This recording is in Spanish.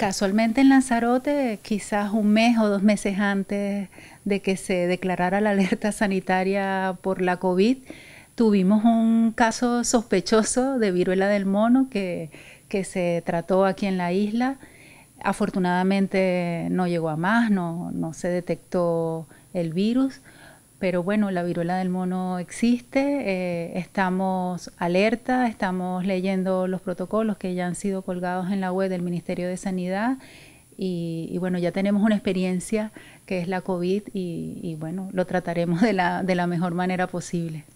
Casualmente en Lanzarote, quizás un mes o dos meses antes de que se declarara la alerta sanitaria por la COVID, tuvimos un caso sospechoso de viruela del mono que, se trató aquí en la isla. Afortunadamente no llegó a más, no, no se detectó el virus pero bueno, la viruela del mono existe, eh, estamos alerta, estamos leyendo los protocolos que ya han sido colgados en la web del Ministerio de Sanidad y, bueno, ya tenemos una experiencia que es la COVID y, y bueno, lo trataremos de la, de la mejor manera posible.